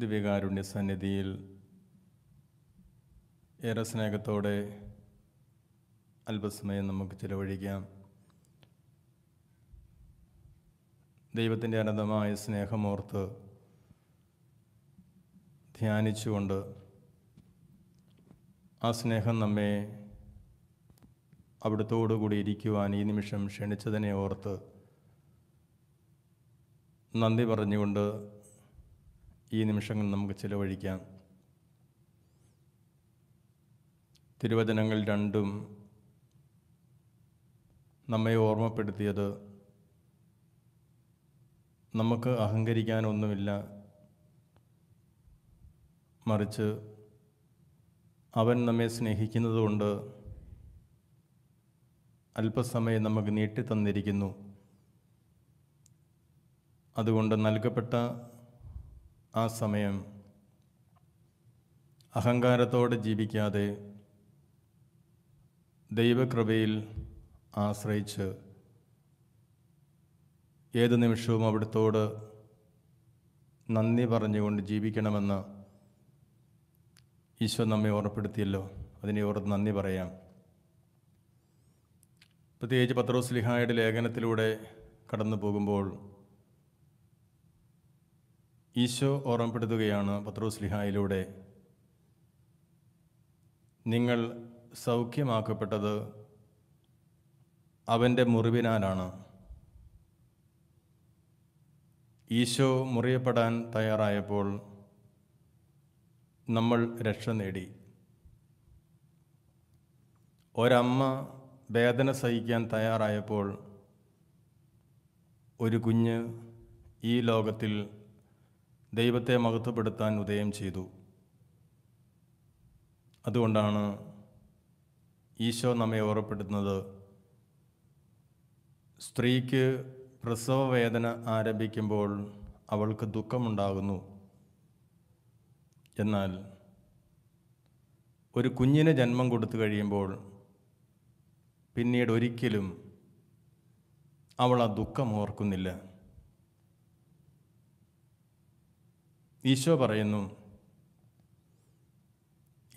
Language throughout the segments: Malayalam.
ദിവ്യകാരുണ്യ സന്നിധിയിൽ ഏറെ സ്നേഹത്തോടെ അല്പസമയം നമുക്ക് ചിലവഴിക്കാം ദൈവത്തിൻ്റെ അനന്തമായ സ്നേഹമോർത്ത് ധ്യാനിച്ചുകൊണ്ട് ആ സ്നേഹം നമ്മെ അവിടുത്തോടുകൂടി ഇരിക്കുവാൻ ഈ നിമിഷം ക്ഷണിച്ചതിനെ ഓർത്ത് നന്ദി പറഞ്ഞുകൊണ്ട് ഈ നിമിഷങ്ങൾ നമുക്ക് ചിലവഴിക്കാം തിരുവചനങ്ങൾ രണ്ടും നമ്മെ ഓർമ്മപ്പെടുത്തിയത് നമുക്ക് അഹങ്കരിക്കാനൊന്നുമില്ല മറിച്ച് അവൻ നമ്മെ സ്നേഹിക്കുന്നതുകൊണ്ട് അല്പസമയം നമുക്ക് നീട്ടിത്തന്നിരിക്കുന്നു അതുകൊണ്ട് നൽകപ്പെട്ട ആ സമയം അഹങ്കാരത്തോടെ ജീവിക്കാതെ ദൈവകൃപയിൽ ആശ്രയിച്ച് ഏത് നിമിഷവും അവിടുത്തോട് നന്ദി പറഞ്ഞുകൊണ്ട് ജീവിക്കണമെന്ന് ഈശോ നമ്മെ ഓർമ്മപ്പെടുത്തിയല്ലോ അതിനെ ഓർത്ത് നന്ദി പറയാം പ്രത്യേകിച്ച് പത്രോസ് ലിഹായുടെ ലേഖനത്തിലൂടെ കടന്നു പോകുമ്പോൾ ഈശോ ഓർമ്മപ്പെടുത്തുകയാണ് ലിഹായിലൂടെ നിങ്ങൾ സൗഖ്യമാക്കപ്പെട്ടത് അവൻ്റെ മുറിവിനാലാണ് ഈശോ മുറിയപ്പെടാൻ തയ്യാറായപ്പോൾ നമ്മൾ രക്ഷ നേടി ഒരമ്മ വേദന സഹിക്കാൻ തയ്യാറായപ്പോൾ ഒരു കുഞ്ഞ് ഈ ലോകത്തിൽ ദൈവത്തെ മഹത്വപ്പെടുത്താൻ ഉദയം ചെയ്തു അതുകൊണ്ടാണ് ഈശോ നമ്മെ ഓർമ്മപ്പെടുത്തുന്നത് സ്ത്രീക്ക് പ്രസവ വേദന ആരംഭിക്കുമ്പോൾ അവൾക്ക് ദുഃഖമുണ്ടാകുന്നു എന്നാൽ ഒരു കുഞ്ഞിന് ജന്മം കൊടുത്തു കഴിയുമ്പോൾ പിന്നീട് ഒരിക്കലും അവൾ ആ ദുഃഖം ഓർക്കുന്നില്ല ഈശോ പറയുന്നു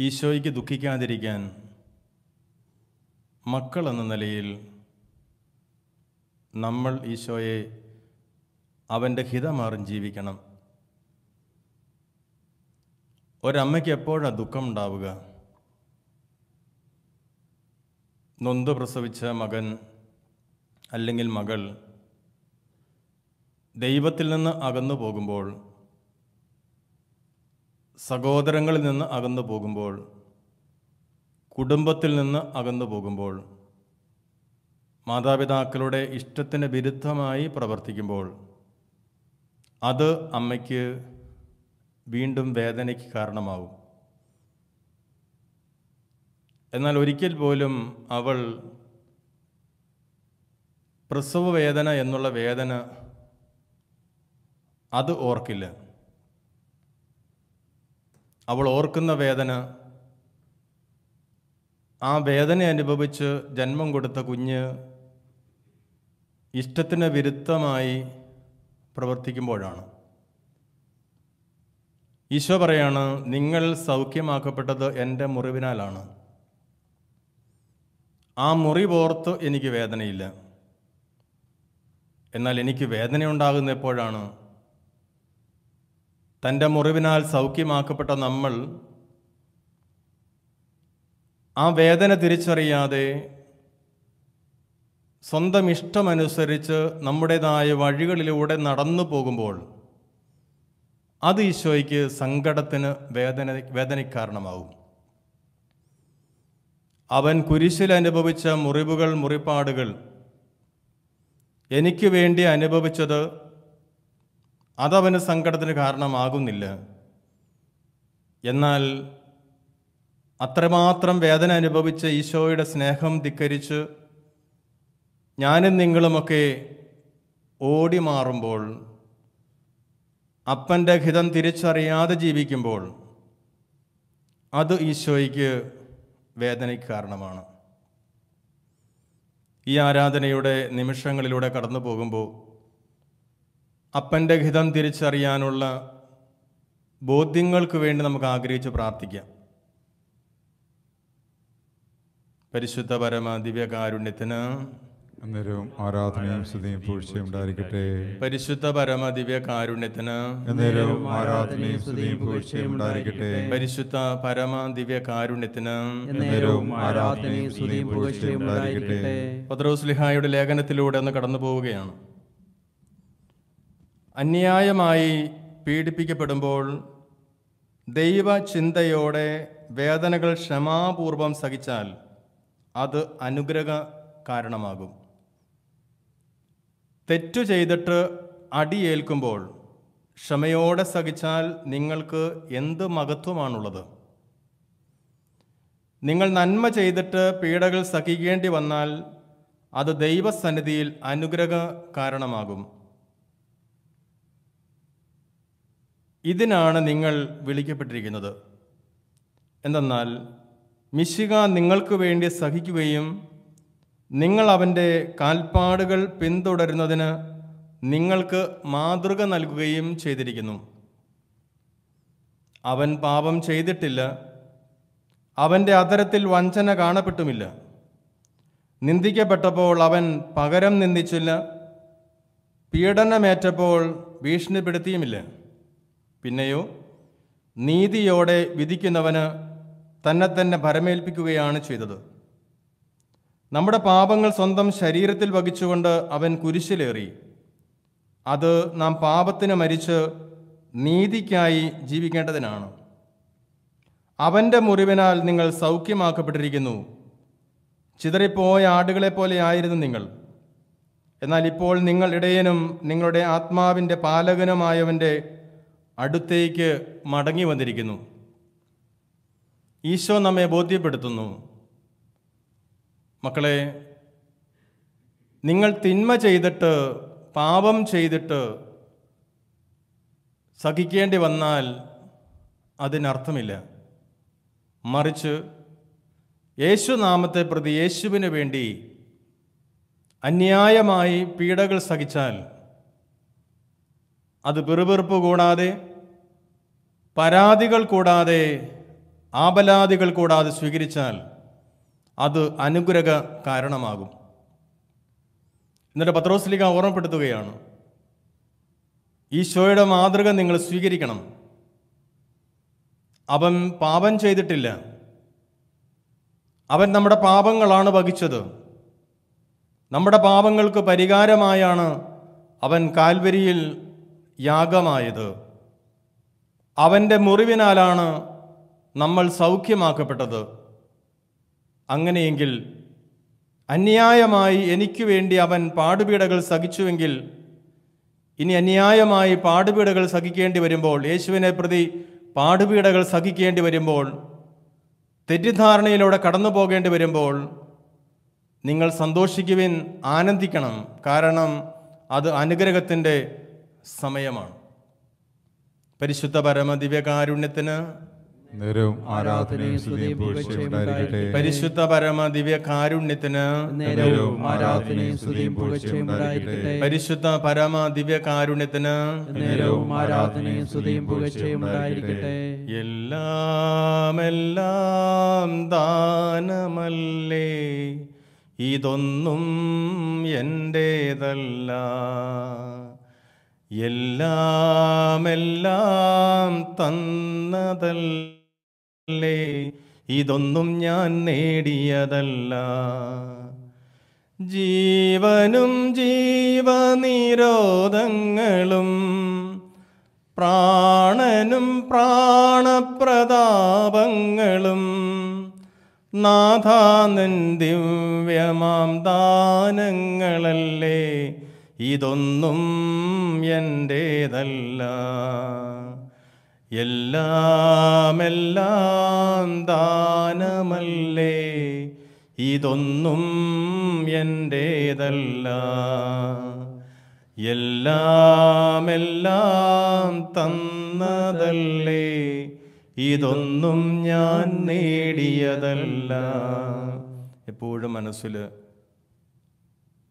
ഈശോയ്ക്ക് ദുഃഖിക്കാതിരിക്കാൻ എന്ന നിലയിൽ നമ്മൾ ഈശോയെ അവൻ്റെ ഹിതമാറും ജീവിക്കണം ഒരമ്മയ്ക്ക് എപ്പോഴാണ് ദുഃഖം ഉണ്ടാവുക നൊന്ത് പ്രസവിച്ച മകൻ അല്ലെങ്കിൽ മകൾ ദൈവത്തിൽ നിന്ന് അകന്നു പോകുമ്പോൾ സഹോദരങ്ങളിൽ നിന്ന് അകന്നു പോകുമ്പോൾ കുടുംബത്തിൽ നിന്ന് അകന്നു പോകുമ്പോൾ മാതാപിതാക്കളുടെ ഇഷ്ടത്തിന് വിരുദ്ധമായി പ്രവർത്തിക്കുമ്പോൾ അത് അമ്മയ്ക്ക് വീണ്ടും വേദനയ്ക്ക് കാരണമാവും എന്നാൽ ഒരിക്കൽ പോലും അവൾ പ്രസവ വേദന എന്നുള്ള വേദന അത് ഓർക്കില്ല അവൾ ഓർക്കുന്ന വേദന ആ വേദന അനുഭവിച്ച് ജന്മം കൊടുത്ത കുഞ്ഞ് ഇഷ്ടത്തിന് വിരുദ്ധമായി പ്രവർത്തിക്കുമ്പോഴാണ് ഈശോ പറയാണ് നിങ്ങൾ സൗഖ്യമാക്കപ്പെട്ടത് എൻ്റെ മുറിവിനാലാണ് ആ മുറി പോർത്ത് എനിക്ക് വേദനയില്ല എന്നാൽ എനിക്ക് വേദന ഉണ്ടാകുന്ന എപ്പോഴാണ് തൻ്റെ മുറിവിനാൽ സൗഖ്യമാക്കപ്പെട്ട നമ്മൾ ആ വേദന തിരിച്ചറിയാതെ സ്വന്തം ഇഷ്ടമനുസരിച്ച് നമ്മുടേതായ വഴികളിലൂടെ നടന്നു പോകുമ്പോൾ അത് ഈശോയ്ക്ക് സങ്കടത്തിന് വേദന വേദനക്കാരണമാവും അവൻ കുരിശിൽ അനുഭവിച്ച മുറിവുകൾ മുറിപ്പാടുകൾ എനിക്ക് വേണ്ടി അനുഭവിച്ചത് അതവന് സങ്കടത്തിന് കാരണമാകുന്നില്ല എന്നാൽ അത്രമാത്രം വേദന അനുഭവിച്ച ഈശോയുടെ സ്നേഹം ധിക്കരിച്ച് ഞാനും നിങ്ങളുമൊക്കെ ഓടി മാറുമ്പോൾ അപ്പൻ്റെ ഹിതം തിരിച്ചറിയാതെ ജീവിക്കുമ്പോൾ അത് ഈശോയ്ക്ക് വേദനയ്ക്ക് കാരണമാണ് ഈ ആരാധനയുടെ നിമിഷങ്ങളിലൂടെ കടന്നു പോകുമ്പോൾ അപ്പൻ്റെ ഹിതം തിരിച്ചറിയാനുള്ള ബോധ്യങ്ങൾക്ക് വേണ്ടി നമുക്ക് ആഗ്രഹിച്ച് പ്രാർത്ഥിക്കാം പരിശുദ്ധ പരമ ദിവ്യകാരുണ്യത്തിന് അന്നേരവും ആരാധനയും സ്തുതിയും പൂഴ്ചയും ഉണ്ടായിരിക്കട്ടെ പരിശുദ്ധ പരമ ദിവ്യകാരുണ്യത്തിന് അന്നേരവും ആരാധനയും സ്തുതിയും പൂഴ്ചയും ഉണ്ടായിരിക്കട്ടെ പരിശുദ്ധ പരമ ദിവ്യകാരുണ്യത്തിന് അന്നേരവും ആരാധനയും സ്തുതിയും പൂഴ്ചയും ഉണ്ടായിരിക്കട്ടെ ലിഹായുടെ ലേഖനത്തിലൂടെ ഒന്ന് കടന്നു പോവുകയാണ് അന്യായമായി പീഡിപ്പിക്കപ്പെടുമ്പോൾ ദൈവചിന്തയോടെ വേദനകൾ ക്ഷമാപൂർവം സഹിച്ചാൽ അത് അനുഗ്രഹ കാരണമാകും തെറ്റു ചെയ്തിട്ട് അടിയേൽക്കുമ്പോൾ ക്ഷമയോടെ സഹിച്ചാൽ നിങ്ങൾക്ക് എന്ത് മഹത്വമാണുള്ളത് നിങ്ങൾ നന്മ ചെയ്തിട്ട് പീഡകൾ സഹിക്കേണ്ടി വന്നാൽ അത് ദൈവസന്നിധിയിൽ അനുഗ്രഹ കാരണമാകും ഇതിനാണ് നിങ്ങൾ വിളിക്കപ്പെട്ടിരിക്കുന്നത് എന്തെന്നാൽ മിശിക നിങ്ങൾക്ക് വേണ്ടി സഹിക്കുകയും നിങ്ങൾ അവൻ്റെ കാൽപ്പാടുകൾ പിന്തുടരുന്നതിന് നിങ്ങൾക്ക് മാതൃക നൽകുകയും ചെയ്തിരിക്കുന്നു അവൻ പാപം ചെയ്തിട്ടില്ല അവൻ്റെ അതരത്തിൽ വഞ്ചന കാണപ്പെട്ടുമില്ല നിന്ദിക്കപ്പെട്ടപ്പോൾ അവൻ പകരം നിന്ദിച്ചില്ല പീഡനമേറ്റപ്പോൾ ഭീഷണിപ്പെടുത്തിയുമില്ല പിന്നെയോ നീതിയോടെ വിധിക്കുന്നവന് തന്നെ തന്നെ ഭരമേൽപ്പിക്കുകയാണ് ചെയ്തത് നമ്മുടെ പാപങ്ങൾ സ്വന്തം ശരീരത്തിൽ വഹിച്ചുകൊണ്ട് അവൻ കുരിശിലേറി അത് നാം പാപത്തിന് മരിച്ച് നീതിക്കായി ജീവിക്കേണ്ടതിനാണ് അവൻ്റെ മുറിവിനാൽ നിങ്ങൾ സൗഖ്യമാക്കപ്പെട്ടിരിക്കുന്നു ചിതറിപ്പോയ ആടുകളെ പോലെ ആയിരുന്നു നിങ്ങൾ എന്നാൽ ഇപ്പോൾ നിങ്ങൾ ഇടയനും നിങ്ങളുടെ ആത്മാവിൻ്റെ പാലകനുമായവൻ്റെ അടുത്തേക്ക് മടങ്ങി വന്നിരിക്കുന്നു ഈശോ നമ്മെ ബോധ്യപ്പെടുത്തുന്നു മക്കളെ നിങ്ങൾ തിന്മ ചെയ്തിട്ട് പാപം ചെയ്തിട്ട് സഹിക്കേണ്ടി വന്നാൽ അതിനർത്ഥമില്ല മറിച്ച് നാമത്തെ പ്രതി യേശുവിന് വേണ്ടി അന്യായമായി പീഡകൾ സഹിച്ചാൽ അത് പിറുപിറുപ്പ് കൂടാതെ പരാതികൾ കൂടാതെ ആപലാദികൾ കൂടാതെ സ്വീകരിച്ചാൽ അത് അനുഗ്രഹ കാരണമാകും എന്നിട്ട് പത്രോസ്ലിക ഓർമ്മപ്പെടുത്തുകയാണ് ഈശോയുടെ മാതൃക നിങ്ങൾ സ്വീകരിക്കണം അവൻ പാപം ചെയ്തിട്ടില്ല അവൻ നമ്മുടെ പാപങ്ങളാണ് വഹിച്ചത് നമ്മുടെ പാപങ്ങൾക്ക് പരിഹാരമായാണ് അവൻ കാൽവരിയിൽ യാഗമായത് അവൻ്റെ മുറിവിനാലാണ് നമ്മൾ സൗഖ്യമാക്കപ്പെട്ടത് അങ്ങനെയെങ്കിൽ അന്യായമായി എനിക്ക് വേണ്ടി അവൻ പാടുപീടകൾ സഹിച്ചുവെങ്കിൽ ഇനി അന്യായമായി പാടുപീടകൾ സഹിക്കേണ്ടി വരുമ്പോൾ യേശുവിനെ പ്രതി പാടുപീടകൾ സഹിക്കേണ്ടി വരുമ്പോൾ തെറ്റിദ്ധാരണയിലൂടെ കടന്നു പോകേണ്ടി വരുമ്പോൾ നിങ്ങൾ സന്തോഷിക്കുവിൻ ആനന്ദിക്കണം കാരണം അത് അനുഗ്രഹത്തിൻ്റെ സമയമാണ് പരിശുദ്ധ പരമ ദിവ്യകാരുണ്യത്തിന് നേരവും ആരാധനയും ഉണ്ടായിരിക്കട്ടെ പരിശുദ്ധ പരമ ദിവ്യ കാരുണ്യത്തിന് നേരവും ആരാധനയും ഉണ്ടായിരിക്കട്ടെ പരിശുദ്ധ പരമ ദിവ്യ കാരുണ്യത്തിന് നേരവും ആരാധനയും ഉണ്ടായിരിക്കട്ടെ എല്ലാം എല്ലാം ദാനമല്ലേ ഇതൊന്നും എൻ്റേതല്ല എല്ലാമെല്ലാം തന്നതല്ലേ ഇതൊന്നും ഞാൻ നേടിയതല്ല ജീവനും ജീവനിരോധങ്ങളും പ്രാണനും പ്രാണപ്രതാപങ്ങളും നാഥാനന്ദ്യമാം ദാനങ്ങളല്ലേ ഇതൊന്നും എൻ്റേതല്ല എല്ലാമെല്ലാം ദാനമല്ലേ ഇതൊന്നും എൻ്റേതല്ല എല്ലാമെല്ലാം തന്നതല്ലേ ഇതൊന്നും ഞാൻ നേടിയതല്ല എപ്പോഴും മനസ്സിൽ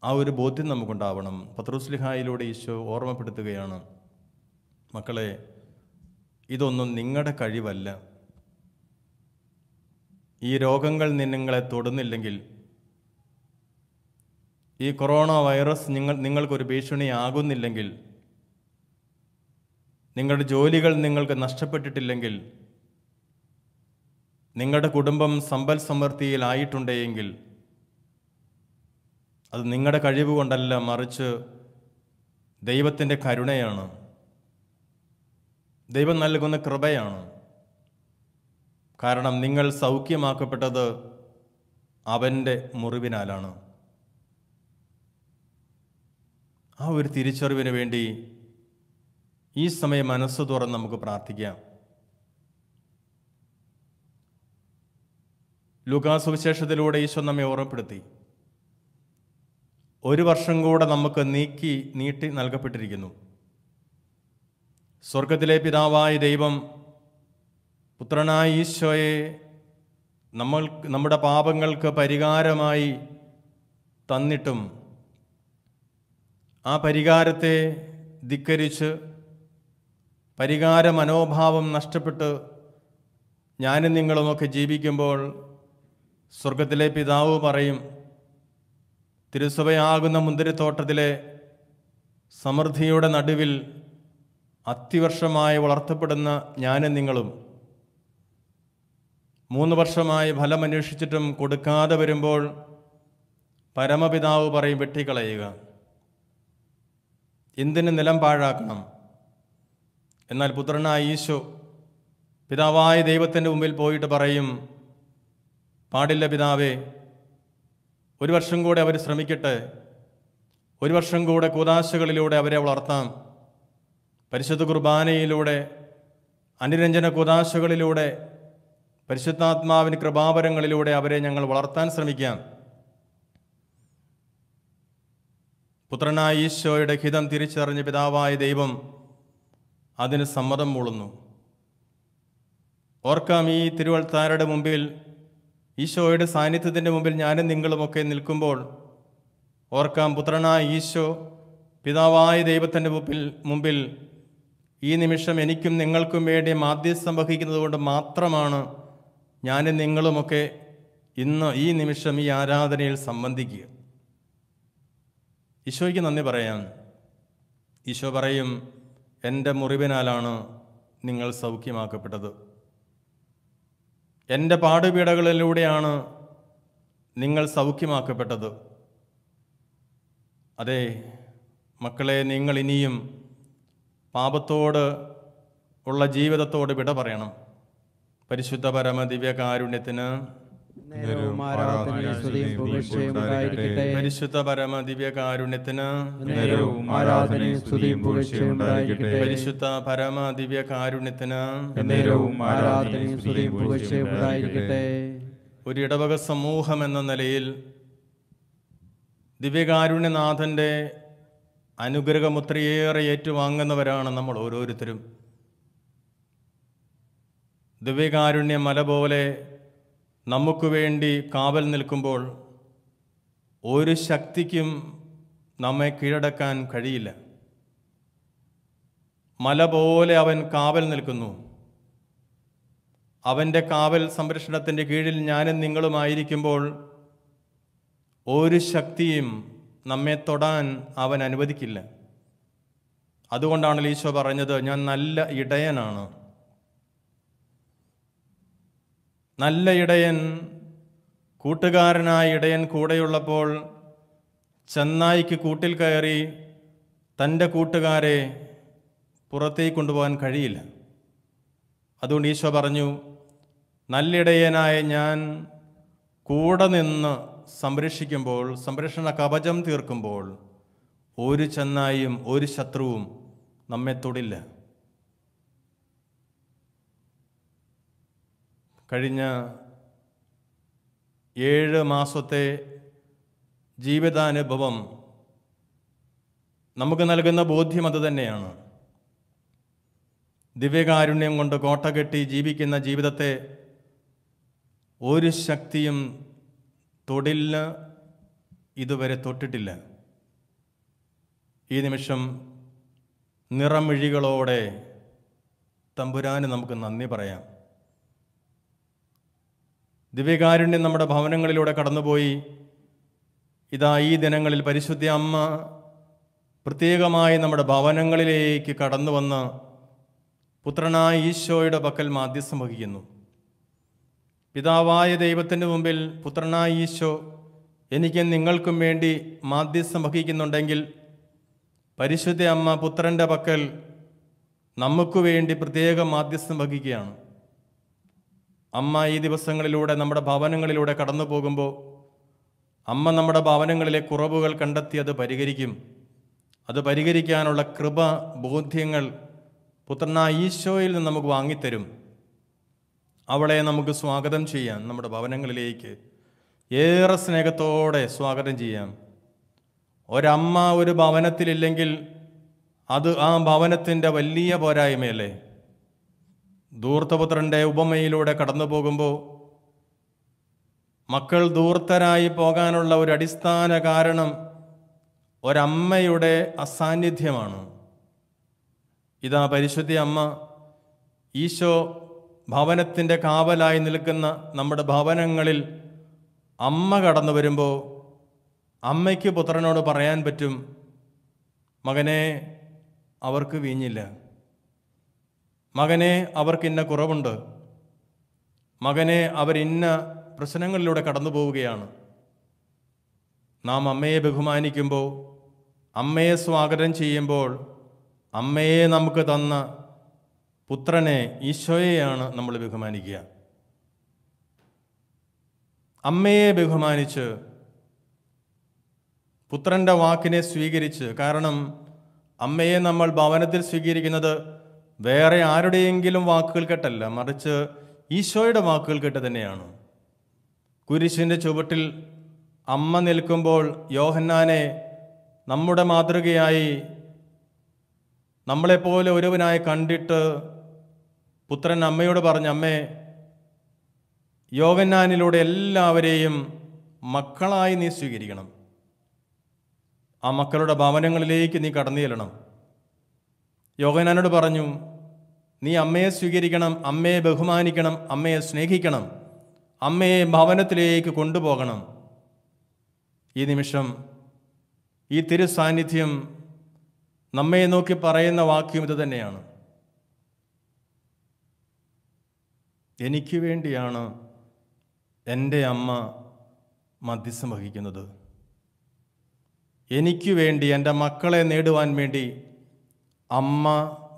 ആ ഒരു ബോധ്യം നമുക്കുണ്ടാവണം പത്രോസ്ലിഹായിലൂടെ ഈശോ ഓർമ്മപ്പെടുത്തുകയാണ് മക്കളെ ഇതൊന്നും നിങ്ങളുടെ കഴിവല്ല ഈ രോഗങ്ങൾ നിങ്ങളെ തൊടുന്നില്ലെങ്കിൽ ഈ കൊറോണ വൈറസ് നിങ്ങൾ നിങ്ങൾക്കൊരു ഭീഷണിയാകുന്നില്ലെങ്കിൽ നിങ്ങളുടെ ജോലികൾ നിങ്ങൾക്ക് നഷ്ടപ്പെട്ടിട്ടില്ലെങ്കിൽ നിങ്ങളുടെ കുടുംബം സമ്പൽ സമൃദ്ധിയിലായിട്ടുണ്ടെങ്കിൽ അത് നിങ്ങളുടെ കഴിവ് കൊണ്ടല്ല മറിച്ച് ദൈവത്തിൻ്റെ കരുണയാണ് ദൈവം നൽകുന്ന കൃപയാണ് കാരണം നിങ്ങൾ സൗഖ്യമാക്കപ്പെട്ടത് അവൻ്റെ മുറിവിനാലാണ് ആ ഒരു തിരിച്ചറിവിന് വേണ്ടി ഈ സമയം മനസ്സ് തുറന്ന് നമുക്ക് പ്രാർത്ഥിക്കാം ലുകാസുവിശേഷത്തിലൂടെ ഈശോ നമ്മെ ഓർമ്മപ്പെടുത്തി ഒരു വർഷം കൂടെ നമുക്ക് നീക്കി നീട്ടി നൽകപ്പെട്ടിരിക്കുന്നു സ്വർഗത്തിലെ പിതാവായ ദൈവം പുത്രനായ ഈശോയെ നമ്മൾ നമ്മുടെ പാപങ്ങൾക്ക് പരിഹാരമായി തന്നിട്ടും ആ പരിഹാരത്തെ ധിക്കരിച്ച് പരിഹാര മനോഭാവം നഷ്ടപ്പെട്ട് ഞാനും നിങ്ങളുമൊക്കെ ജീവിക്കുമ്പോൾ സ്വർഗത്തിലെ പിതാവ് പറയും തിരുസഭയാകുന്ന മുന്തിരിത്തോട്ടത്തിലെ സമൃദ്ധിയുടെ നടുവിൽ അത്തിവർഷമായി വളർത്തപ്പെടുന്ന ഞാനും നിങ്ങളും മൂന്ന് വർഷമായി ഫലം അന്വേഷിച്ചിട്ടും കൊടുക്കാതെ വരുമ്പോൾ പരമപിതാവ് പറയും വെട്ടിക്കളയുക എന്തിന് നിലം പാഴാക്കണം എന്നാൽ പുത്രനായ ഈശോ പിതാവായ ദൈവത്തിൻ്റെ മുമ്പിൽ പോയിട്ട് പറയും പാടില്ല പിതാവേ ഒരു വർഷം കൂടെ അവർ ശ്രമിക്കട്ടെ ഒരു വർഷം കൂടെ കൂതാശകളിലൂടെ അവരെ വളർത്താം പരിശുദ്ധ കുർബാനയിലൂടെ അനുരഞ്ജന കൂതാശകളിലൂടെ പരിശുദ്ധാത്മാവിന് കൃപാപരങ്ങളിലൂടെ അവരെ ഞങ്ങൾ വളർത്താൻ ശ്രമിക്കാം പുത്രനായ ഈശോയുടെ ഹിതം തിരിച്ചറിഞ്ഞ പിതാവായ ദൈവം അതിന് സമ്മതം മൂളുന്നു ഓർക്കാം ഈ തിരുവൾത്താരുടെ മുമ്പിൽ ഈശോയുടെ സാന്നിധ്യത്തിൻ്റെ മുമ്പിൽ ഞാനും നിങ്ങളുമൊക്കെ നിൽക്കുമ്പോൾ ഓർക്കാം പുത്രനായ ഈശോ പിതാവായ ദൈവത്തിൻ്റെ മുമ്പിൽ മുമ്പിൽ ഈ നിമിഷം എനിക്കും നിങ്ങൾക്കും വേണ്ടി മാധ്യസ്ഥം വഹിക്കുന്നത് കൊണ്ട് മാത്രമാണ് ഞാനും നിങ്ങളുമൊക്കെ ഇന്ന് ഈ നിമിഷം ഈ ആരാധനയിൽ സംബന്ധിക്കുക ഈശോയ്ക്ക് നന്ദി പറയാം ഈശോ പറയും എൻ്റെ മുറിവിനാലാണ് നിങ്ങൾ സൗഖ്യമാക്കപ്പെട്ടത് എൻ്റെ പാടുപീടകളിലൂടെയാണ് നിങ്ങൾ സൗഖ്യമാക്കപ്പെട്ടത് അതെ മക്കളെ നിങ്ങൾ ഇനിയും പാപത്തോട് ഉള്ള ജീവിതത്തോട് വിട പറയണം പരിശുദ്ധ പരമ ദിവ്യകാരുണ്യത്തിന് പരിശുദ്ധ സ്തുതിയും സ്തുതിയും ഒരു ഇടവക സമൂഹം എന്ന നിലയിൽ ദിവ്യകാരുണ്യനാഥന്റെ അനുഗ്രഹം ഒത്തിരിയേറെ ഏറ്റുവാങ്ങുന്നവരാണ് നമ്മൾ ഓരോരുത്തരും ദിവ്യകാരുണ്യ മല പോലെ നമുക്ക് വേണ്ടി കാവൽ നിൽക്കുമ്പോൾ ഒരു ശക്തിക്കും നമ്മെ കീഴടക്കാൻ കഴിയില്ല മല പോലെ അവൻ കാവൽ നിൽക്കുന്നു അവൻ്റെ കാവൽ സംരക്ഷണത്തിൻ്റെ കീഴിൽ ഞാനും നിങ്ങളുമായിരിക്കുമ്പോൾ ഒരു ശക്തിയും നമ്മെ തൊടാൻ അവൻ അനുവദിക്കില്ല അതുകൊണ്ടാണ് ഈശോ പറഞ്ഞത് ഞാൻ നല്ല ഇടയനാണ് നല്ല ഇടയൻ കൂട്ടുകാരനായ ഇടയൻ കൂടെയുള്ളപ്പോൾ ചെന്നായിക്ക് കൂട്ടിൽ കയറി തൻ്റെ കൂട്ടുകാരെ പുറത്തേക്ക് കൊണ്ടുപോകാൻ കഴിയില്ല അതുകൊണ്ട് ഈശോ പറഞ്ഞു നല്ലിടയനായ ഞാൻ കൂടെ നിന്ന് സംരക്ഷിക്കുമ്പോൾ സംരക്ഷണ കവചം തീർക്കുമ്പോൾ ഒരു ചെന്നായും ഒരു ശത്രുവും നമ്മെ തൊടില്ല കഴിഞ്ഞ ഏഴ് മാസത്തെ ജീവിതാനുഭവം നമുക്ക് നൽകുന്ന ബോധ്യം അത് തന്നെയാണ് ദിവ്യകാരുണ്യം കൊണ്ട് കോട്ട കെട്ടി ജീവിക്കുന്ന ജീവിതത്തെ ഒരു ശക്തിയും തൊടില്ല ഇതുവരെ തൊട്ടിട്ടില്ല ഈ നിമിഷം നിറമിഴികളോടെ തമ്പുരാന് നമുക്ക് നന്ദി പറയാം ദിവ്യകാരുണ്യം നമ്മുടെ ഭവനങ്ങളിലൂടെ കടന്നുപോയി ഇതാ ഈ ദിനങ്ങളിൽ പരിശുദ്ധ അമ്മ പ്രത്യേകമായി നമ്മുടെ ഭവനങ്ങളിലേക്ക് കടന്നു വന്ന് പുത്രനായ ഈശോയുടെ പക്കൽ മാധ്യസ്ഥം വഹിക്കുന്നു പിതാവായ ദൈവത്തിൻ്റെ മുമ്പിൽ പുത്രനായ ഈശോ എനിക്ക് നിങ്ങൾക്കും വേണ്ടി മാധ്യസ്ഥം വഹിക്കുന്നുണ്ടെങ്കിൽ പരിശുദ്ധ അമ്മ പുത്രൻ്റെ പക്കൽ നമുക്ക് വേണ്ടി പ്രത്യേകം മാധ്യസ്ഥം വഹിക്കുകയാണ് അമ്മ ഈ ദിവസങ്ങളിലൂടെ നമ്മുടെ ഭവനങ്ങളിലൂടെ കടന്നു പോകുമ്പോൾ അമ്മ നമ്മുടെ ഭവനങ്ങളിലെ കുറവുകൾ കണ്ടെത്തി അത് പരിഹരിക്കും അത് പരിഹരിക്കാനുള്ള കൃപ ബോധ്യങ്ങൾ പുത്രനായ ഈശോയിൽ നിന്ന് നമുക്ക് വാങ്ങിത്തരും അവളെ നമുക്ക് സ്വാഗതം ചെയ്യാം നമ്മുടെ ഭവനങ്ങളിലേക്ക് ഏറെ സ്നേഹത്തോടെ സ്വാഗതം ചെയ്യാം ഒരമ്മ ഒരു ഭവനത്തിലില്ലെങ്കിൽ അത് ആ ഭവനത്തിൻ്റെ വലിയ പോരായ്മയല്ലേ ദൂർത്തപുത്രൻ്റെ ഉപമയിലൂടെ കടന്നു പോകുമ്പോൾ മക്കൾ ദൂർത്തരായി പോകാനുള്ള ഒരു അടിസ്ഥാന കാരണം ഒരമ്മയുടെ അസാന്നിധ്യമാണ് ഇതാ പരിശുദ്ധി അമ്മ ഈശോ ഭവനത്തിൻ്റെ കാവലായി നിൽക്കുന്ന നമ്മുടെ ഭവനങ്ങളിൽ അമ്മ കടന്നു വരുമ്പോൾ അമ്മയ്ക്ക് പുത്രനോട് പറയാൻ പറ്റും മകനെ അവർക്ക് വീഞ്ഞില്ല മകനെ അവർക്കിന്ന കുറവുണ്ട് മകനെ അവരിന്ന പ്രശ്നങ്ങളിലൂടെ കടന്നു പോവുകയാണ് നാം അമ്മയെ ബഹുമാനിക്കുമ്പോൾ അമ്മയെ സ്വാഗതം ചെയ്യുമ്പോൾ അമ്മയെ നമുക്ക് തന്ന പുത്രനെ ഈശോയെയാണ് നമ്മൾ ബഹുമാനിക്കുക അമ്മയെ ബഹുമാനിച്ച് പുത്രൻ്റെ വാക്കിനെ സ്വീകരിച്ച് കാരണം അമ്മയെ നമ്മൾ ഭവനത്തിൽ സ്വീകരിക്കുന്നത് വേറെ ആരുടെയെങ്കിലും വാക്കുകൾ കേട്ടല്ല മറിച്ച് ഈശോയുടെ വാക്കുകൾ കേട്ട് തന്നെയാണ് കുരിശിൻ്റെ ചുവട്ടിൽ അമ്മ നിൽക്കുമ്പോൾ യോഹന്നാനെ നമ്മുടെ മാതൃകയായി നമ്മളെപ്പോലെ ഒരുവനായി കണ്ടിട്ട് പുത്രൻ അമ്മയോട് പറഞ്ഞ അമ്മേ യോഹന്നാനിലൂടെ എല്ലാവരെയും മക്കളായി നീ സ്വീകരിക്കണം ആ മക്കളുടെ ഭവനങ്ങളിലേക്ക് നീ കടന്നു ചെല്ലണം യോഗനാനോട് പറഞ്ഞു നീ അമ്മയെ സ്വീകരിക്കണം അമ്മയെ ബഹുമാനിക്കണം അമ്മയെ സ്നേഹിക്കണം അമ്മയെ ഭവനത്തിലേക്ക് കൊണ്ടുപോകണം ഈ നിമിഷം ഈ തിരു സാന്നിധ്യം നമ്മെ നോക്കി പറയുന്ന വാക്യം ഇത് തന്നെയാണ് എനിക്ക് വേണ്ടിയാണ് എൻ്റെ അമ്മ മധ്യസ്ഥം വഹിക്കുന്നത് എനിക്ക് വേണ്ടി എൻ്റെ മക്കളെ നേടുവാൻ വേണ്ടി അമ്മ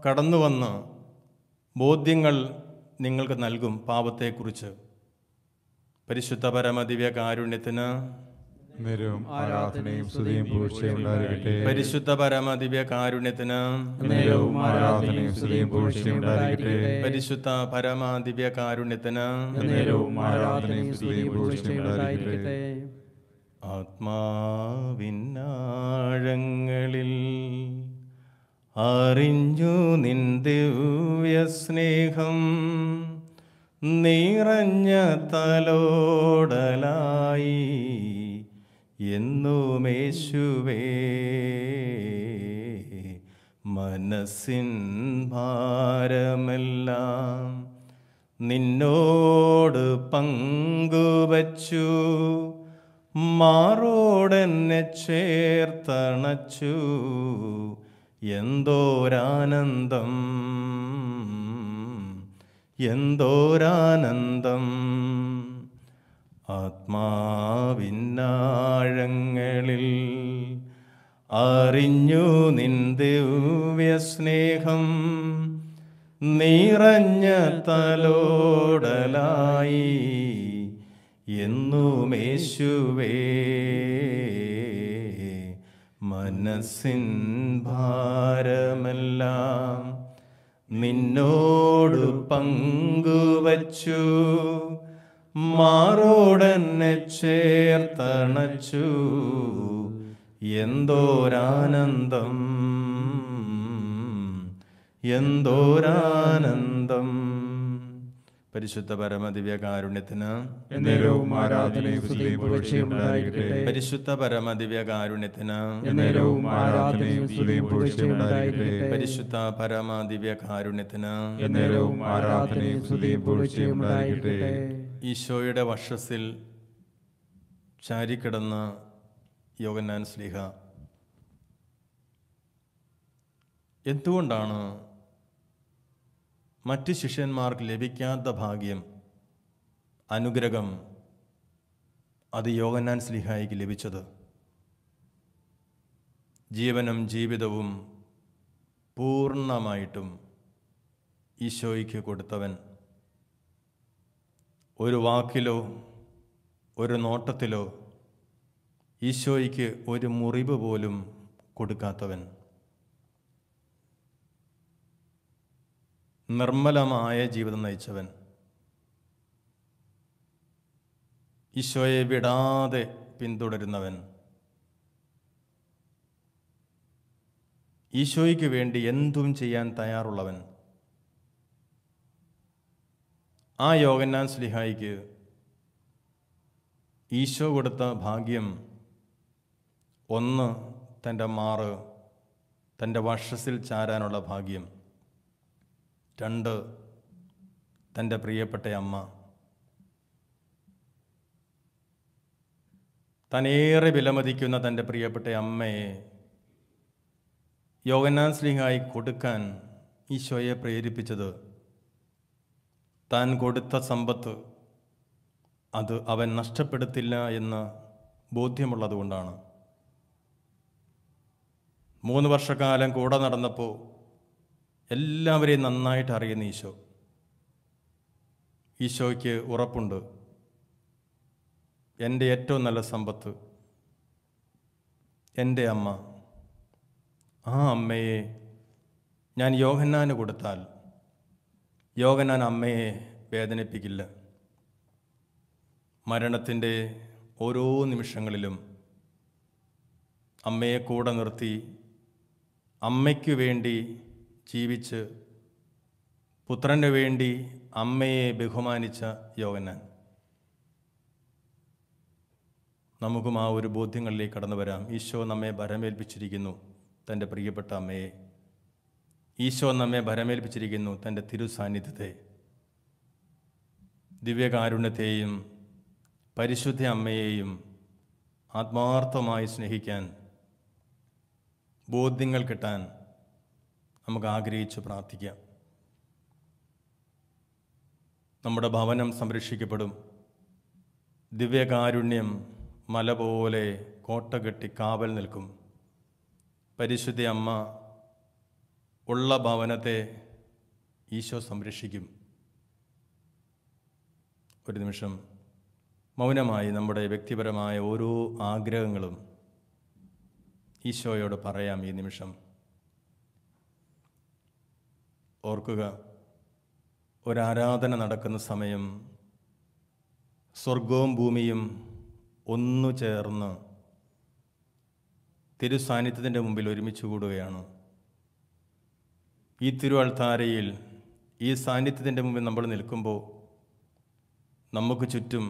കടന്നു വന്ന് ബോധ്യങ്ങൾ നിങ്ങൾക്ക് നൽകും പാപത്തെക്കുറിച്ച് പരിശുദ്ധ പരമദിവ്യ കാരുണ്യത്തിന് ആരാധനയും പരിശുദ്ധ പരമദിവ്യ കാരുണ്യത്തിന് ആരാധനയും പരിശുദ്ധ പരമദിവ്യ കാരുണ്യത്തിന് ആരാധനയും ആത്മാവിനാഴങ്ങളിൽ അറിഞ്ഞു നിൻ ദിവ്യസ്നേഹം നിറഞ്ഞ തലോടലായി എന്നുമേശുവേ മനസ്സിൻ ഭാരമെല്ലാം നിന്നോട് പങ്കുവച്ചു മാറോടെന്നെ ചേർത്തണച്ചു എന്തോരാനന്ദം എന്തോരാനന്ദം ആത്മാവിന്നാഴങ്ങളിൽ അറിഞ്ഞു നിൻ സ്നേഹം നിറഞ്ഞ തലോടലായി എന്നുമേശുവേ മനസ്സിൻ ഭാരമെല്ലാം നിന്നോടു പങ്കുവച്ചു മാറോടെന്നെ ചേർത്തണച്ചു എന്തോരാനന്ദം എന്തോരാനന്ദം പരിശുദ്ധ ദിവ്യ കാരുണ്യത്തിന് പരിശുദ്ധ പരമ ദിവ്യ കാരുണ്യത്തിന് പരിശുദ്ധ പരമ ദിവ്യ പരിശുദ്ധ കാരുണ്യത്തിന് എന്നേരവും ആരാധനയും സ്തുതിയും പുകഴ്ചയും ഉണ്ടായിരിക്കട്ടെ ഈശോയുടെ വർഷത്തിൽ ചാരിക്കിടന്ന സ്ലിഹ എന്തുകൊണ്ടാണ് മറ്റ് ശിഷ്യന്മാർക്ക് ലഭിക്കാത്ത ഭാഗ്യം അനുഗ്രഹം അത് യോഗനാൻ സ്ലിഹായിക്ക് ലഭിച്ചത് ജീവനും ജീവിതവും പൂർണ്ണമായിട്ടും ഈശോയ്ക്ക് കൊടുത്തവൻ ഒരു വാക്കിലോ ഒരു നോട്ടത്തിലോ ഈശോയ്ക്ക് ഒരു മുറിവ് പോലും കൊടുക്കാത്തവൻ നിർമ്മലമായ ജീവിതം നയിച്ചവൻ ഈശോയെ വിടാതെ പിന്തുടരുന്നവൻ ഈശോയ്ക്ക് വേണ്ടി എന്തും ചെയ്യാൻ തയ്യാറുള്ളവൻ ആ യോഗന്നാൻ സ്ലിഹായിക്ക് ഈശോ കൊടുത്ത ഭാഗ്യം ഒന്ന് തൻ്റെ മാറ് തൻ്റെ വർഷസിൽ ചാരാനുള്ള ഭാഗ്യം രണ്ട് തൻ്റെ പ്രിയപ്പെട്ട അമ്മ തനേറെ വിലമതിക്കുന്ന തൻ്റെ പ്രിയപ്പെട്ട അമ്മയെ യോഗനാൻ സ്ലിഹായി കൊടുക്കാൻ ഈശോയെ പ്രേരിപ്പിച്ചത് താൻ കൊടുത്ത സമ്പത്ത് അത് അവൻ നഷ്ടപ്പെടുത്തില്ല എന്ന് ബോധ്യമുള്ളതുകൊണ്ടാണ് മൂന്ന് വർഷക്കാലം കൂടെ നടന്നപ്പോൾ എല്ലാവരെയും നന്നായിട്ട് അറിയുന്ന ഈശോ ഈശോയ്ക്ക് ഉറപ്പുണ്ട് എൻ്റെ ഏറ്റവും നല്ല സമ്പത്ത് എൻ്റെ അമ്മ ആ അമ്മയെ ഞാൻ യോഹന്നാന് കൊടുത്താൽ യോഹന്നാൻ അമ്മയെ വേദനിപ്പിക്കില്ല മരണത്തിൻ്റെ ഓരോ നിമിഷങ്ങളിലും അമ്മയെ കൂടെ നിർത്തി അമ്മയ്ക്ക് വേണ്ടി ജീവിച്ച് പുത്രന് വേണ്ടി അമ്മയെ ബഹുമാനിച്ച യോഗനാൻ നമുക്കും ആ ഒരു ബോധ്യങ്ങളിലേക്ക് കടന്നു വരാം ഈശോ നമ്മെ ഭരമേൽപ്പിച്ചിരിക്കുന്നു തൻ്റെ പ്രിയപ്പെട്ട അമ്മയെ ഈശോ നമ്മെ ഭരമേൽപ്പിച്ചിരിക്കുന്നു തൻ്റെ തിരുസാന്നിധ്യത്തെ ദിവ്യകാരുണ്യത്തെയും പരിശുദ്ധ അമ്മയെയും ആത്മാർത്ഥമായി സ്നേഹിക്കാൻ ബോധ്യങ്ങൾ കിട്ടാൻ നമുക്ക് ആഗ്രഹിച്ച് പ്രാർത്ഥിക്കാം നമ്മുടെ ഭവനം സംരക്ഷിക്കപ്പെടും ദിവ്യകാരുണ്യം മല പോലെ കോട്ട കെട്ടി കാവൽ നിൽക്കും പരിശുദ്ധ അമ്മ ഉള്ള ഭവനത്തെ ഈശോ സംരക്ഷിക്കും ഒരു നിമിഷം മൗനമായി നമ്മുടെ വ്യക്തിപരമായ ഓരോ ആഗ്രഹങ്ങളും ഈശോയോട് പറയാം ഈ നിമിഷം ഓർക്കുക ഒരാരാധന നടക്കുന്ന സമയം സ്വർഗവും ഭൂമിയും ഒന്നു ചേർന്ന് തിരുസാന്നിധ്യത്തിൻ്റെ മുമ്പിൽ ഒരുമിച്ച് കൂടുകയാണ് ഈ തിരുവാൾത്താരയിൽ ഈ സാന്നിധ്യത്തിൻ്റെ മുമ്പിൽ നമ്മൾ നിൽക്കുമ്പോൾ നമുക്ക് ചുറ്റും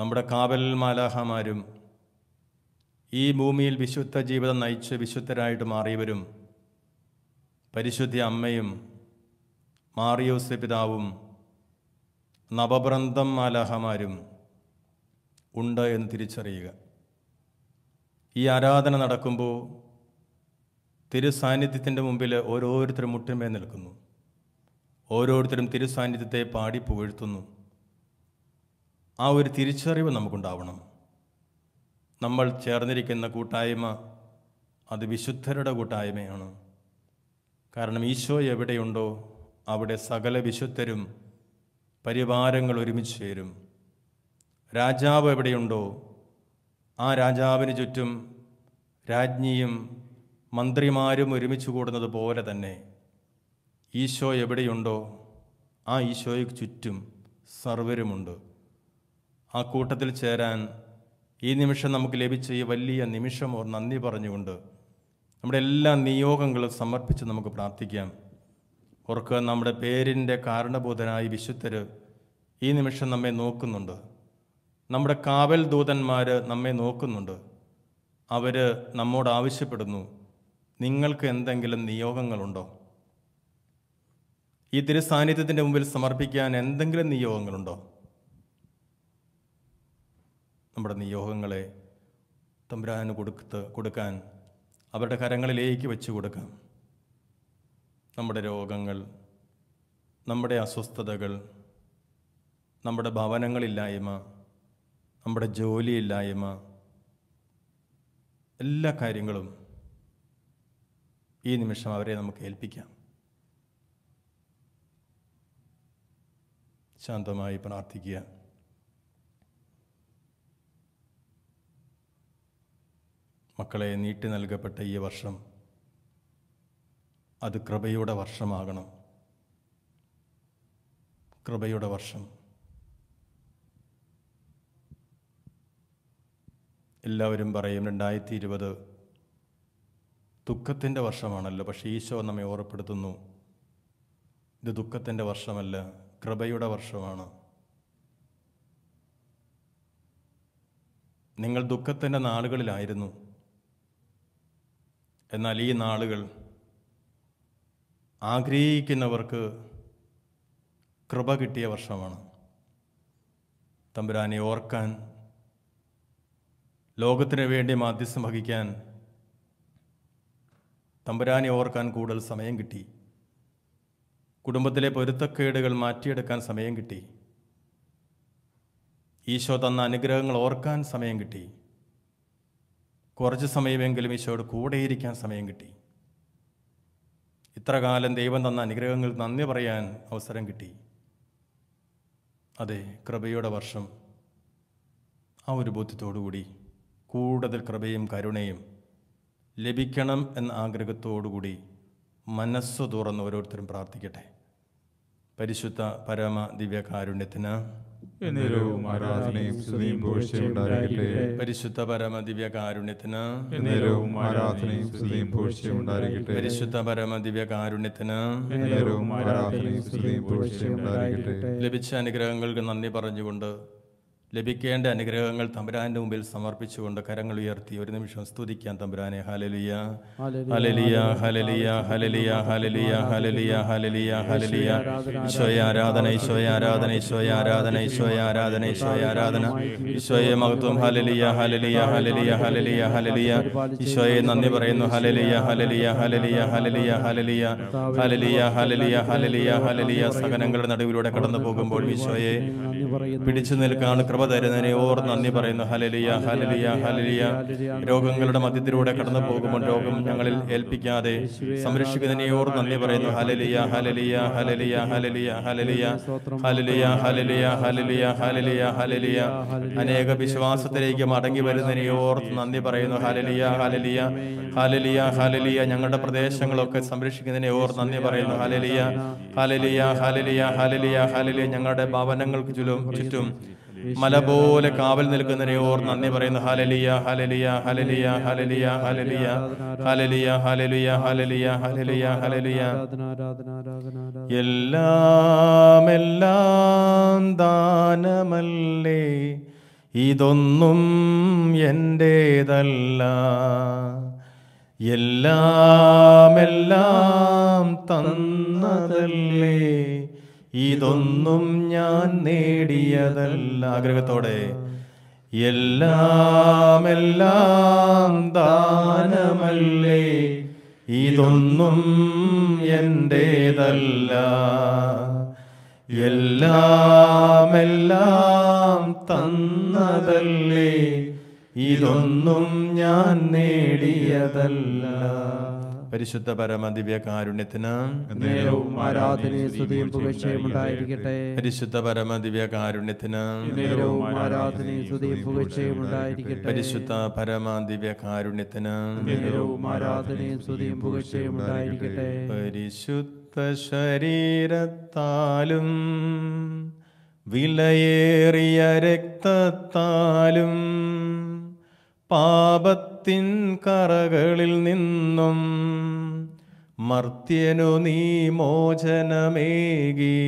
നമ്മുടെ കാവൽ മാലാഹമാരും ഈ ഭൂമിയിൽ വിശുദ്ധ ജീവിതം നയിച്ച് വിശുദ്ധരായിട്ട് മാറിയവരും പരിശുദ്ധ അമ്മയും മാറിയോസ് പിതാവും നവബ്രന്ഥം മാലാഹമാരും ഉണ്ട് എന്ന് തിരിച്ചറിയുക ഈ ആരാധന നടക്കുമ്പോൾ തിരുസാന്നിധ്യത്തിൻ്റെ മുമ്പിൽ ഓരോരുത്തരും മുട്ടുമേ നിൽക്കുന്നു ഓരോരുത്തരും തിരുസാന്നിധ്യത്തെ പാടി പുകഴ്ത്തുന്നു ആ ഒരു തിരിച്ചറിവ് നമുക്കുണ്ടാവണം നമ്മൾ ചേർന്നിരിക്കുന്ന കൂട്ടായ്മ അത് വിശുദ്ധരുടെ കൂട്ടായ്മയാണ് കാരണം ഈശോ എവിടെയുണ്ടോ അവിടെ സകല വിശുദ്ധരും പരിവാരങ്ങൾ ഒരുമിച്ച് ചേരും രാജാവ് എവിടെയുണ്ടോ ആ രാജാവിന് ചുറ്റും രാജ്ഞിയും മന്ത്രിമാരും ഒരുമിച്ച് കൂടുന്നത് പോലെ തന്നെ ഈശോ എവിടെയുണ്ടോ ആ ഈശോയ്ക്ക് ചുറ്റും സർവരുമുണ്ട് ആ കൂട്ടത്തിൽ ചേരാൻ ഈ നിമിഷം നമുക്ക് ലഭിച്ച ഈ വലിയ നിമിഷം ഓർ നന്ദി പറഞ്ഞുകൊണ്ട് നമ്മുടെ എല്ലാ നിയോഗങ്ങളും സമർപ്പിച്ച് നമുക്ക് പ്രാർത്ഥിക്കാം ഓർക്കുക നമ്മുടെ പേരിൻ്റെ കാരണബോധനായി വിശുദ്ധർ ഈ നിമിഷം നമ്മെ നോക്കുന്നുണ്ട് നമ്മുടെ കാവൽ ദൂതന്മാർ നമ്മെ നോക്കുന്നുണ്ട് അവർ നമ്മോട് ആവശ്യപ്പെടുന്നു നിങ്ങൾക്ക് എന്തെങ്കിലും നിയോഗങ്ങളുണ്ടോ ഈ തിരുസാന്നിധ്യത്തിൻ്റെ മുമ്പിൽ സമർപ്പിക്കാൻ എന്തെങ്കിലും നിയോഗങ്ങളുണ്ടോ നമ്മുടെ നിയോഗങ്ങളെ തമ്പുരാന് കൊടുത്ത് കൊടുക്കാൻ അവരുടെ കരങ്ങളിലേക്ക് വെച്ചു കൊടുക്കാം നമ്മുടെ രോഗങ്ങൾ നമ്മുടെ അസ്വസ്ഥതകൾ നമ്മുടെ ഭവനങ്ങളില്ലായ്മ നമ്മുടെ ജോലിയില്ലായ്മ എല്ലാ കാര്യങ്ങളും ഈ നിമിഷം അവരെ നമുക്ക് ഏൽപ്പിക്കാം ശാന്തമായി പ്രാർത്ഥിക്കുക മക്കളെ നീട്ടി നൽകപ്പെട്ട ഈ വർഷം അത് കൃപയുടെ വർഷമാകണം കൃപയുടെ വർഷം എല്ലാവരും പറയും രണ്ടായിരത്തി ഇരുപത് ദുഃഖത്തിൻ്റെ വർഷമാണല്ലോ പക്ഷേ ഈശോ നമ്മെ ഓർപ്പെടുത്തുന്നു ഇത് ദുഃഖത്തിൻ്റെ വർഷമല്ല കൃപയുടെ വർഷമാണ് നിങ്ങൾ ദുഃഖത്തിൻ്റെ നാളുകളിലായിരുന്നു എന്നാൽ ഈ നാളുകൾ ആഗ്രഹിക്കുന്നവർക്ക് കൃപ കിട്ടിയ വർഷമാണ് തമ്പുരാനെ ഓർക്കാൻ ലോകത്തിന് വേണ്ടി മാധ്യസ്ഥം വഹിക്കാൻ തമ്പുരാനെ ഓർക്കാൻ കൂടുതൽ സമയം കിട്ടി കുടുംബത്തിലെ പൊരുത്തക്കേടുകൾ മാറ്റിയെടുക്കാൻ സമയം കിട്ടി ഈശോ തന്ന അനുഗ്രഹങ്ങൾ ഓർക്കാൻ സമയം കിട്ടി കുറച്ച് സമയമെങ്കിലും ഈശോയോട് കൂടെയിരിക്കാൻ സമയം കിട്ടി ഇത്രകാലം ദൈവം തന്ന അനുഗ്രഹങ്ങൾ നന്ദി പറയാൻ അവസരം കിട്ടി അതെ കൃപയുടെ വർഷം ആ ഒരു ബോധ്യത്തോടുകൂടി കൂടുതൽ കൃപയും കരുണയും ലഭിക്കണം എന്ന ആഗ്രഹത്തോടുകൂടി മനസ്സ് തുറന്ന് ഓരോരുത്തരും പ്രാർത്ഥിക്കട്ടെ പരിശുദ്ധ പരമ ദിവ്യകാരുണ്യത്തിന് പരിശുദ്ധ പരമ ദിവ്യ കാരുണ്യത്തിന് പരിശുദ്ധ പരമ ദിവ്യ കാരുണ്യത്തിന് ലഭിച്ച അനുഗ്രഹങ്ങൾക്ക് നന്ദി പറഞ്ഞുകൊണ്ട് ലഭിക്കേണ്ട അനുഗ്രഹങ്ങൾ തമ്പുരാന്റെ മുമ്പിൽ സമർപ്പിച്ചുകൊണ്ട് കരങ്ങൾ ഉയർത്തി ഒരു നിമിഷം സ്തുതിക്കാൻ തമ്പുരാനെ ഹലലിയ ഹലലിയ ഹലലിയ ഹലലിയ ഹലലിയ ഹലലിയ ഹലലിയ ഹലലിയ ഈശോയ ആരാധന ഈശോയ ആരാധന ഈശോയ ആരാധന ഈശോയ ആരാധന ഈശോയ ആരാധന ഈശോയെ മഹത്വം ഹലലിയ ഹലലിയ ഹലലിയ ഹലലിയ ഹലലിയ ഈശോയെ നന്ദി പറയുന്നു ഹലലിയ ഹലലിയ ഹലലിയ ഹലലിയ ഹലലിയ ഹലലിയ ഹലലിയ ഹലലിയ ഹലലിയ സഹനങ്ങളുടെ നടുവിലൂടെ കടന്നു പോകുമ്പോൾ ഈശോയെ പിടിച്ചു നിൽക്കാണ് കൃപ കൃപ തരുന്നതിനെ ഓർ നന്ദി പറയുന്നു ഹലലിയ ഹലലിയ ഹലലിയ രോഗങ്ങളുടെ മധ്യത്തിലൂടെ കടന്നു പോകുമ്പോൾ രോഗം ഞങ്ങളിൽ ഏൽപ്പിക്കാതെ സംരക്ഷിക്കുന്നതിനെ ഓർ നന്ദി പറയുന്നു ഹലലിയ ഹലലിയ ഹലലിയ ഹലലിയ ഹലലിയ ഹലലിയ ഹലലിയ ഹലലിയ ഹലലിയ ഹലലിയ അനേക വിശ്വാസത്തിലേക്ക് മടങ്ങി വരുന്നതിനെ ഓർത്ത് നന്ദി പറയുന്നു ഹലലിയ ഹലലിയ ഹലലിയ ഹലലിയ ഞങ്ങളുടെ പ്രദേശങ്ങളൊക്കെ സംരക്ഷിക്കുന്നതിനെ ഓർ നന്ദി പറയുന്നു ഹലലിയ ഹലലിയ ഹലലിയ ഹലലിയ ഹലലിയ ഞങ്ങളുടെ ഭവനങ്ങൾക്ക് ചുറ്റും മല പോലെ കാവൽ നിൽക്കുന്നതിനെ ഓർ നന്ദി പറയുന്നു ഹലലിയ ഹലലിയ ഹലലിയ ഹലലിയ ഹലലിയ ഹലലിയ ഹലലിയ ഹലലിയ ഹലലിയ ഹലലിയ എല്ലാം എല്ലാം ദാനമല്ലേ ഇതൊന്നും എൻ്റേതല്ല എല്ലാം എല്ലാം തന്നതല്ലേ ഇതൊന്നും ഞാൻ നേടിയതല്ല ആഗ്രഹത്തോടെ എല്ലാം എല്ലാം ദാനമല്ലേ ഇതൊന്നും എൻ്റേതല്ല എല്ലാം എല്ലാം തന്നതല്ലേ ഇതൊന്നും ഞാൻ നേടിയതല്ല പരിശുദ്ധ പരമ ദിവ്യ കാരുണ്യത്തിന് പരിശുദ്ധ പരമ ദിവ്യ കാരുണ്യത്തിന് പരിശുദ്ധ പരമ ദിവ്യ കാരുണ്യത്തിന് പരിശുദ്ധ ശരീരത്താലും വിലയേറിയ രക്തത്താലും പാപത്തിൻ കറകളിൽ നിന്നും മർത്യനു നീ മോചനമേകി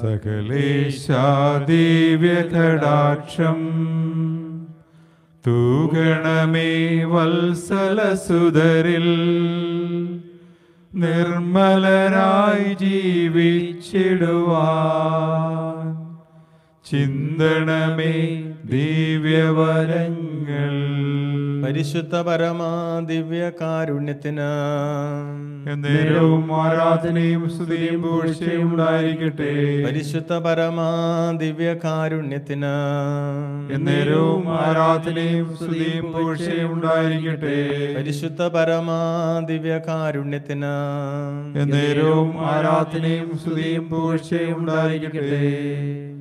സകലേശാദിവ്യഘടാക്ഷം തൂഗണമേ വത്സലസുതരിൽ നിർമ്മലരായി ജീവിച്ചിടുവാൻ ചിന്തണമേ ദിവ്യവരങ്ങൾ പരിശുദ്ധ പരമാ ദിവ്യ കാരുണ്യത്തിന് നേരവും ആരാധനയും സ്തുതിയും പൂഴ്ചയും ഉണ്ടായിരിക്കട്ടെ പരിശുദ്ധ പരമാ ദിവ്യ കാരുണ്യത്തിന് നേരവും ആരാധനയും സ്തുതിയും പൂഴ്ചയും ഉണ്ടായിരിക്കട്ടെ പരിശുദ്ധ പരമാ ദിവ്യ കാരുണ്യത്തിന് നേരവും ആരാധനയും സ്തുതിയും പൂഴ്ചയും ഉണ്ടായിരിക്കട്ടെ